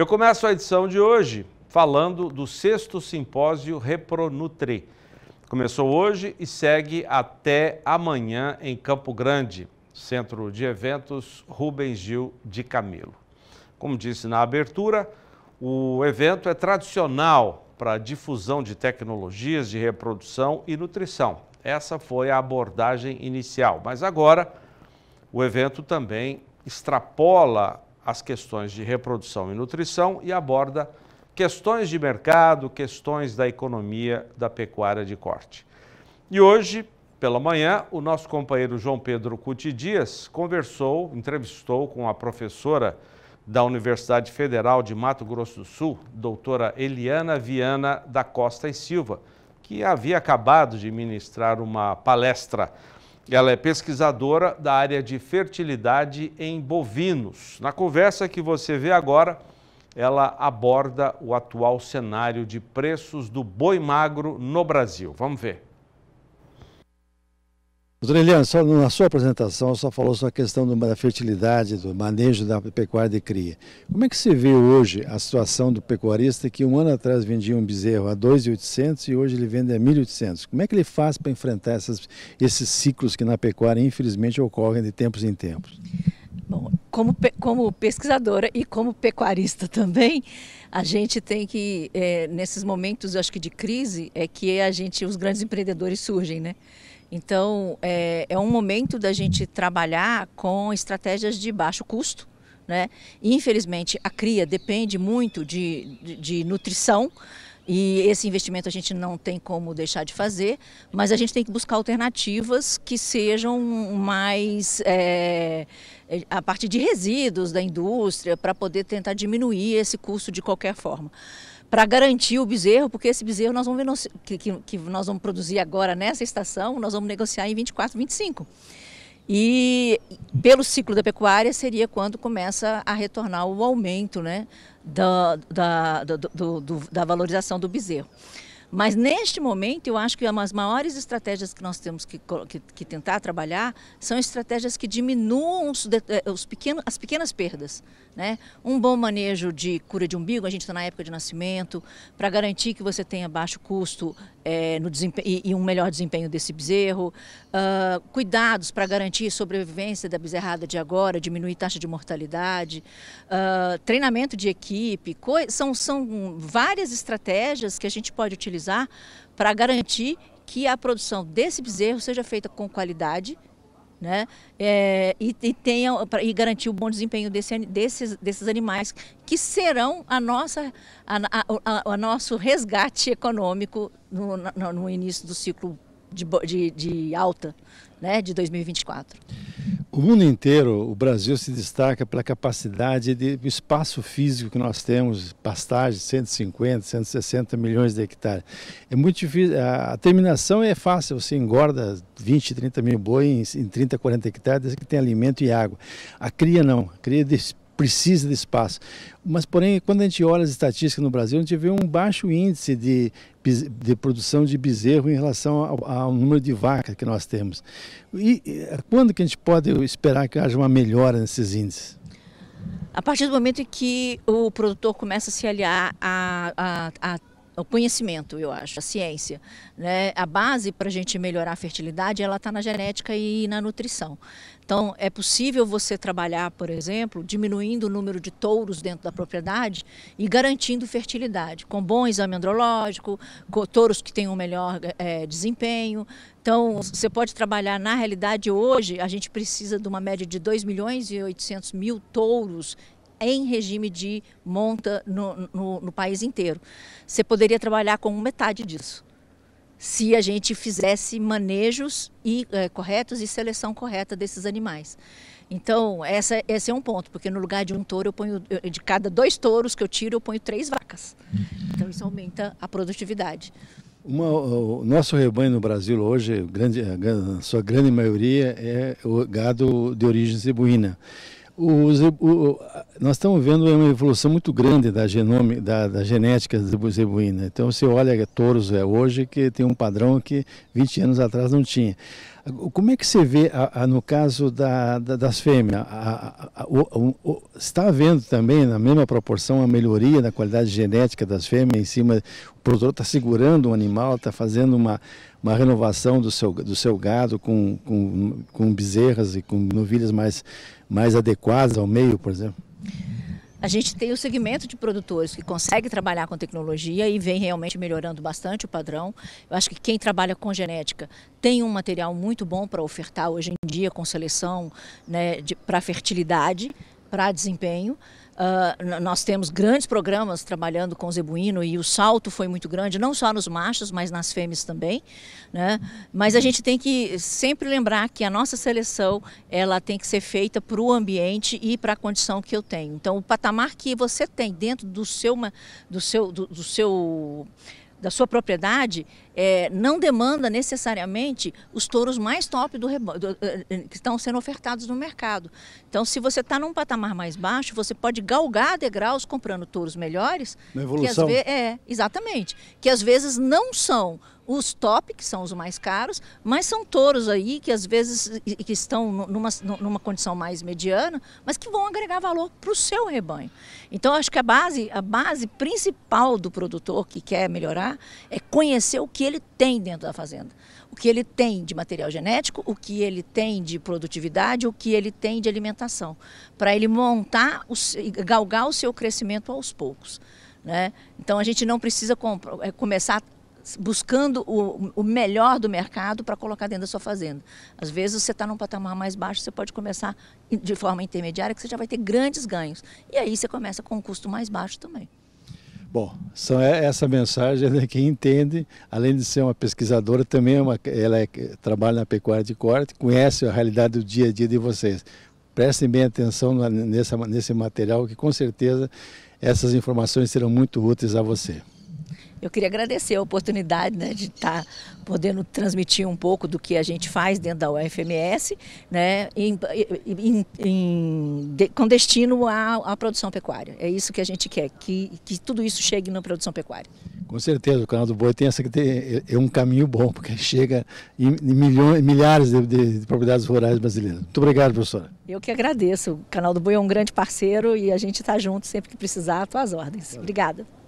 Eu começo a edição de hoje falando do sexto simpósio Repronutre. Começou hoje e segue até amanhã em Campo Grande, centro de eventos Rubens Gil de Camilo. Como disse na abertura, o evento é tradicional para a difusão de tecnologias de reprodução e nutrição. Essa foi a abordagem inicial, mas agora o evento também extrapola as questões de reprodução e nutrição e aborda questões de mercado, questões da economia da pecuária de corte. E hoje, pela manhã, o nosso companheiro João Pedro Cuti Dias conversou, entrevistou com a professora da Universidade Federal de Mato Grosso do Sul, doutora Eliana Viana da Costa e Silva, que havia acabado de ministrar uma palestra ela é pesquisadora da área de fertilidade em bovinos. Na conversa que você vê agora, ela aborda o atual cenário de preços do boi magro no Brasil. Vamos ver. Doutor Eliane, só, na sua apresentação, só falou sobre a questão do, da fertilidade, do manejo da pecuária de cria. Como é que se vê hoje a situação do pecuarista que um ano atrás vendia um bezerro a 2.800 e hoje ele vende a 1.800? Como é que ele faz para enfrentar essas, esses ciclos que na pecuária, infelizmente, ocorrem de tempos em tempos? Bom, como, como pesquisadora e como pecuarista também, a gente tem que, é, nesses momentos, acho que de crise, é que a gente, os grandes empreendedores surgem, né? Então, é, é um momento da gente trabalhar com estratégias de baixo custo, né? Infelizmente, a cria depende muito de, de, de, nutrição e esse investimento a gente não tem como deixar de fazer, mas a gente tem que buscar alternativas que sejam mais é, é a partir de resíduos da indústria para poder tentar diminuir esse custo de qualquer forma para garantir o bezerro, porque esse bezerro nós vamos que, que, nós vamos produzir agora nessa estação, nós vamos negociar em 24, 25. E pelo ciclo da pecuária seria quando começa a retornar o aumento né, da, da, do, do, do, da valorização do bezerro. Mas neste momento, eu acho que as maiores estratégias que nós temos que, que, que tentar trabalhar são estratégias que diminuam os, eh, os as pequenas perdas. Né? Um bom manejo de cura de umbigo, a gente está na época de nascimento, para garantir que você tenha baixo custo é, no e, e, um melhor desempenho desse bezerro, uh, cuidados para garantir sobrevivência da bezerrada de agora, diminuir taxa de mortalidade, uh, treinamento de equipe, são, são várias estratégias que a gente pode utilizar para garantir que a produção desse bezerro seja feita com qualidade, né? É, e, e, tenha, e garantir o bom desempenho desse, desses, desses animais que serão a nossa, a, a, a, a nosso resgate econômico no, no, no início do ciclo de, de, de, alta né, de 2024? O mundo inteiro, o Brasil se destaca pela capacidade de espaço físico que nós temos, pastagens, 150, 160 milhões de hectares. É muito difícil, a, terminação é fácil, você engorda 20, 30 mil bois em, 30, 40 hectares, desde que tem alimento e água. A cria não, a cria precisa de espaço. Mas, porém, quando a gente olha as estatísticas no Brasil, a gente vê um baixo índice de de produção de bezerro em relação ao, ao número de vacas que nós temos. E, quando que a gente pode esperar que haja uma melhora nesses índices? A partir do momento em que o produtor começa a se aliar a, a, a o conhecimento, eu acho, a ciência. Né? A base para a gente melhorar a fertilidade, ela está na genética e na nutrição. Então, é possível você trabalhar, por exemplo, diminuindo o número de touros dentro da propriedade e garantindo fertilidade, com bom exame andrológico, com touros que tenham um melhor é, desempenho. Então, você pode trabalhar, na realidade, hoje, a gente precisa de uma média de 2 milhões e 800 mil touros em regime de monta no, no, no país inteiro. Você poderia trabalhar com metade disso se a gente fizesse manejos e, é, corretos e seleção correta desses animais. Então, essa, esse é um ponto, porque no lugar de um touro, eu ponho, de cada dois touros que eu tiro, eu ponho três vacas. Uhum. Então, isso aumenta a produtividade. Uma, o nosso rebanho no Brasil hoje, grande, a sua grande maioria é o gado de origem zebuína. Os, o, nós estamos vendo uma evolução muito grande da, genome, da, da genética zebuína. Então, você olha é touros é, hoje que tem um padrão que 20 anos atrás não tinha. Como é que você vê, a, a, no caso da, da, das fêmeas, a, o, o, está havendo também, na mesma proporção, a melhoria da qualidade genética das fêmeas em cima, o produtor está segurando um animal, está fazendo uma, uma renovação do seu, do seu gado com, com, com bezerras e com novilhas mais, mais adequadas ao meio, por exemplo? A gente tem o segmento de produtores que consegue trabalhar com tecnologia e vem realmente melhorando bastante o padrão. Eu acho que quem trabalha com genética tem um material muito bom para ofertar hoje em dia com seleção né, para fertilidade, para desempenho. Uh, nós temos grandes programas trabalhando com o zebuíno e o salto foi muito grande, não só nos machos, mas nas fêmeas também. Né? Mas a gente tem que sempre lembrar que a nossa seleção ela tem que ser feita para o ambiente e para a condição que eu tenho. Então, o patamar que você tem dentro do seu, do seu, do, do seu da sua propriedade é, não demanda necessariamente os touros mais top do, do, eh, eh, que estão sendo ofertados no mercado. Então, se você está num patamar mais baixo, você pode galgar degraus comprando touros melhores. Na evolução. Que é, exatamente. Que às vezes não são os top, que são os mais caros, mas são touros aí que às vezes que estão numa, numa condição mais mediana, mas que vão agregar valor para o seu rebanho. Então, acho que a base, a base principal do produtor que quer melhorar é conhecer o que ele tem dentro da fazenda, o que ele tem de material genético, o que ele tem de produtividade, o que ele tem de alimentação, para ele montar, o, galgar o seu crescimento aos poucos. Né? Então a gente não precisa é, começar buscando o, o, melhor do mercado para colocar dentro da sua fazenda. Às vezes você está num patamar mais baixo, você pode começar de forma intermediária, que você já vai ter grandes ganhos. E aí você começa com um custo mais baixo também. Bom, são é essa mensagem é né, que entende, além de ser uma pesquisadora, também é uma, ela é, trabalha na pecuária de corte, conhece a realidade do dia a dia de vocês. Prestem bem atenção nessa, nesse material, que com certeza essas informações serão muito úteis a você. Eu queria agradecer a oportunidade né, de estar tá podendo transmitir um pouco do que a gente faz dentro da UFMS, né, em, em, em, de, com destino à, à, produção pecuária. É isso que a gente quer, que, que tudo isso chegue na produção pecuária. Com certeza, o canal do Boi tem essa, tem, é, é um caminho bom, porque chega em, milhões, milhares de, de, de propriedades rurais brasileiras. Muito obrigado, professora. Eu que agradeço. O canal do Boi é um grande parceiro e a gente está junto sempre que precisar, às tuas ordens. Obrigada.